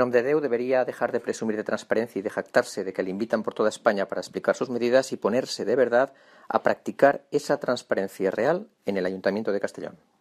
Nomdedeu debería dejar de presumir de transparencia y de jactarse de que le invitan por toda España para explicar sus medidas y ponerse de verdad a practicar esa transparencia real en el Ayuntamiento de Castellón.